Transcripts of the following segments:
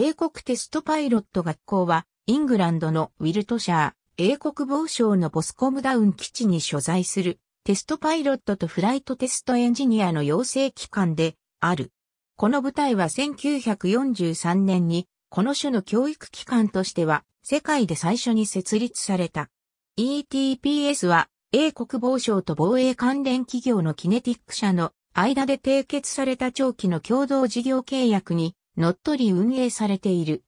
帝国テストパイロット学校は、イングランドのウィルトシャー、英国防省のボスコムダウン基地に所在する、テストパイロットとフライトテストエンジニアの養成機関である。この部隊は1943年に、この種の教育機関としては、世界で最初に設立された。ETPS は、英国防省と防衛関連企業のキネティック社の間で締結された長期の共同事業契約に乗っ取り運営されている。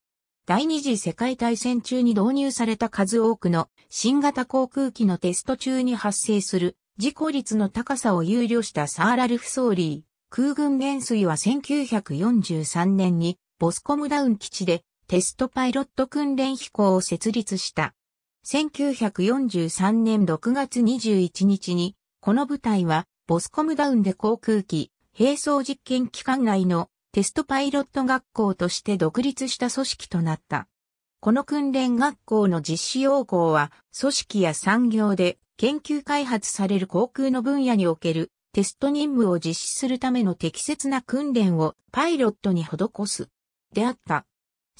第二次世界大戦中に導入された数多くの新型航空機のテスト中に発生する事故率の高さを憂慮したサーラルフソーリー。空軍元帥は1943年にボスコムダウン基地でテストパイロット訓練飛行を設立した。1943年6月21日に、この部隊はボスコムダウンで航空機、並走実験機関内のテストパイロット学校として独立した組織となった。この訓練学校の実施要項は、組織や産業で研究開発される航空の分野におけるテスト任務を実施するための適切な訓練をパイロットに施す。であった。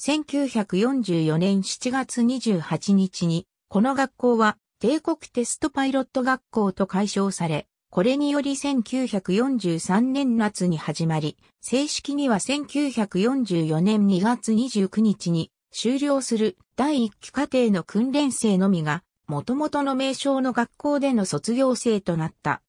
1944年7月28日に、この学校は帝国テストパイロット学校と解消され、これにより1943年夏に始まり、正式には1944年2月29日に終了する第1期課程の訓練生のみが、元々の名称の学校での卒業生となった。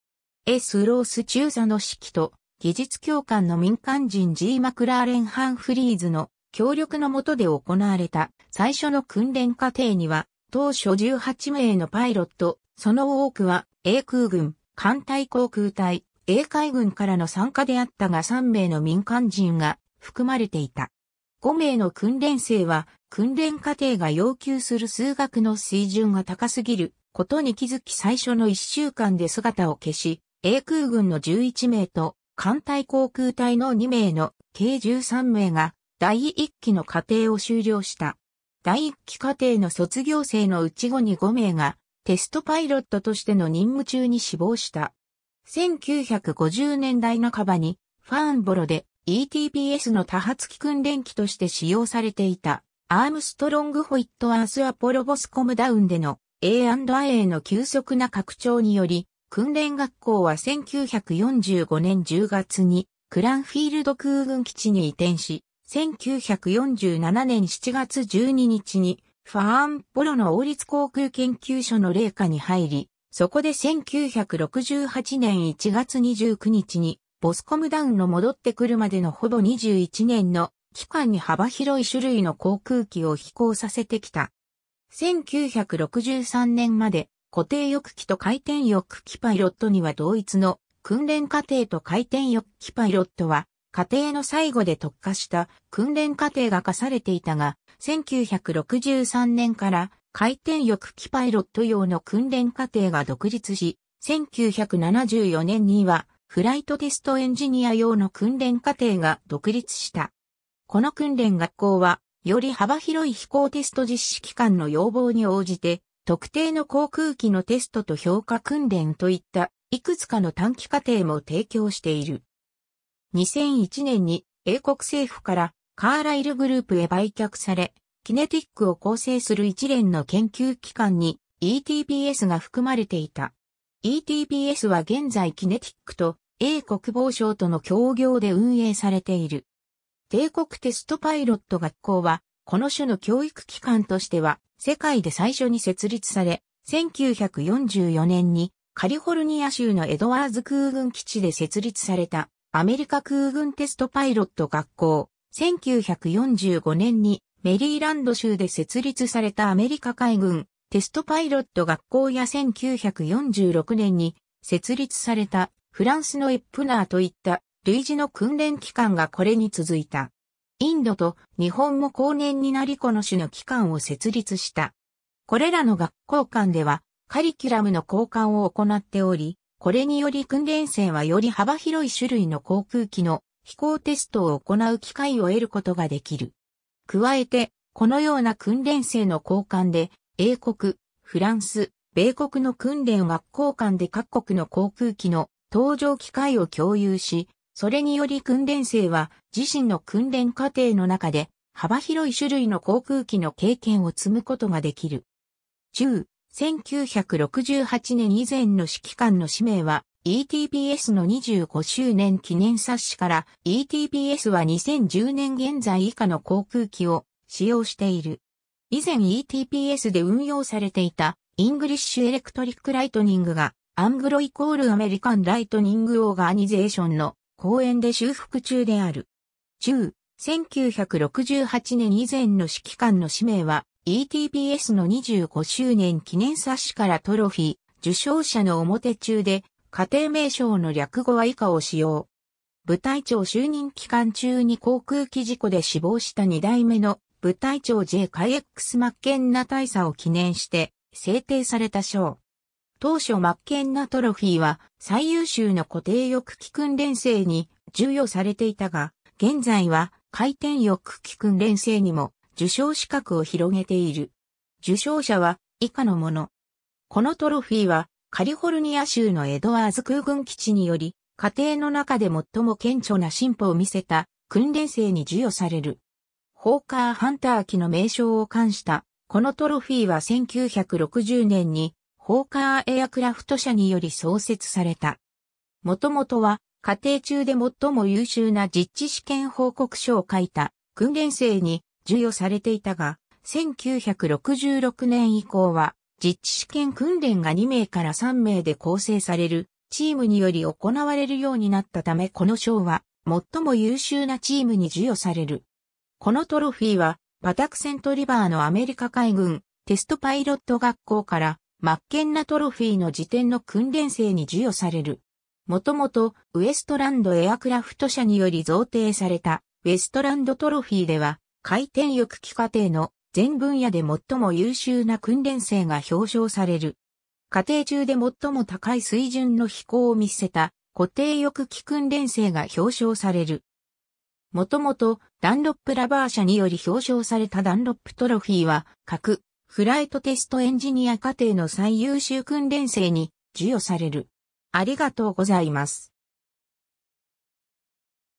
S. ロース中佐の指揮と、技術教官の民間人 G. マクラーレン・ハンフリーズの協力のもとで行われた最初の訓練課程には、当初18名のパイロット、その多くは英空軍、艦隊航空隊、英海軍からの参加であったが3名の民間人が含まれていた。5名の訓練生は、訓練過程が要求する数学の水準が高すぎることに気づき最初の1週間で姿を消し、英空軍の11名と艦隊航空隊の2名の計13名が第1期の過程を終了した。第1期過程の卒業生のうち後に5名がテストパイロットとしての任務中に死亡した。1950年代半ばにファーンボロで ETPS の多発機訓練機として使用されていたアームストロングホイットアースアポロボスコムダウンでの A&A の急速な拡張により、訓練学校は1945年10月にクランフィールド空軍基地に移転し、1947年7月12日にファーン・ポロの王立航空研究所の霊下に入り、そこで1968年1月29日に、ボスコムダウンの戻ってくるまでのほぼ21年の期間に幅広い種類の航空機を飛行させてきた。1963年まで固定翼機と回転翼機パイロットには同一の訓練過程と回転翼機パイロットは過程の最後で特化した訓練過程が課されていたが、1963年から回転翼機パイロット用の訓練過程が独立し、1974年にはフライトテストエンジニア用の訓練過程が独立した。この訓練学校は、より幅広い飛行テスト実施機関の要望に応じて、特定の航空機のテストと評価訓練といった、いくつかの短期過程も提供している。2001年に英国政府からカーライルグループへ売却され、キネティックを構成する一連の研究機関に ETBS が含まれていた。ETBS は現在キネティックと英国防省との協業で運営されている。帝国テストパイロット学校は、この種の教育機関としては、世界で最初に設立され、1944年にカリフォルニア州のエドワーズ空軍基地で設立されたアメリカ空軍テストパイロット学校、1945年にメリーランド州で設立されたアメリカ海軍テストパイロット学校や1946年に設立されたフランスのエップナーといった類似の訓練機関がこれに続いた。インドと日本も後年になりこの種の機関を設立した。これらの学校間ではカリキュラムの交換を行っており、これにより訓練生はより幅広い種類の航空機の飛行テストを行う機会を得ることができる。加えて、このような訓練生の交換で、英国、フランス、米国の訓練は交換で各国の航空機の搭乗機会を共有し、それにより訓練生は自身の訓練過程の中で幅広い種類の航空機の経験を積むことができる。中、1968年以前の指揮官の使命は e t p s の25周年記念冊子から e t p s は2010年現在以下の航空機を使用している。以前 ETPS で運用されていたイングリッシュエレクトリックライトニングがアングロイコールアメリカンライトニングオーガニゼーションの公演で修復中である。中、1968年以前の指揮官の使命は ETPS の25周年記念冊子からトロフィー、受賞者の表中で、家庭名称の略語は以下を使用。部隊長就任期間中に航空機事故で死亡した2代目の部隊長 J. カイエックス・マッケンナ大佐を記念して制定された賞。当初マッケンナトロフィーは最優秀の固定翼機訓練生に授与されていたが、現在は回転翼機訓練生にも受賞資格を広げている。受賞者は以下のもの。このトロフィーはカリフォルニア州のエドワーズ空軍基地により、家庭の中で最も顕著な進歩を見せた訓練生に授与される。ホーカーハンター機の名称を冠した、このトロフィーは1960年にホーカーエアクラフト社により創設された。もともとは家庭中で最も優秀な実地試験報告書を書いた訓練生に授与されていたが、1966年以降は、実地試験訓練が2名から3名で構成されるチームにより行われるようになったためこの賞は最も優秀なチームに授与される。このトロフィーはパタクセントリバーのアメリカ海軍テストパイロット学校からマッケンナトロフィーの時点の訓練生に授与される。もともとウエストランドエアクラフト社により贈呈されたウエストランドトロフィーでは回転翼機課程の全分野で最も優秀な訓練生が表彰される。家程中で最も高い水準の飛行を見せた固定翼機訓練生が表彰される。もともとダンロップラバー社により表彰されたダンロップトロフィーは各フライトテストエンジニア課程の最優秀訓練生に授与される。ありがとうございます。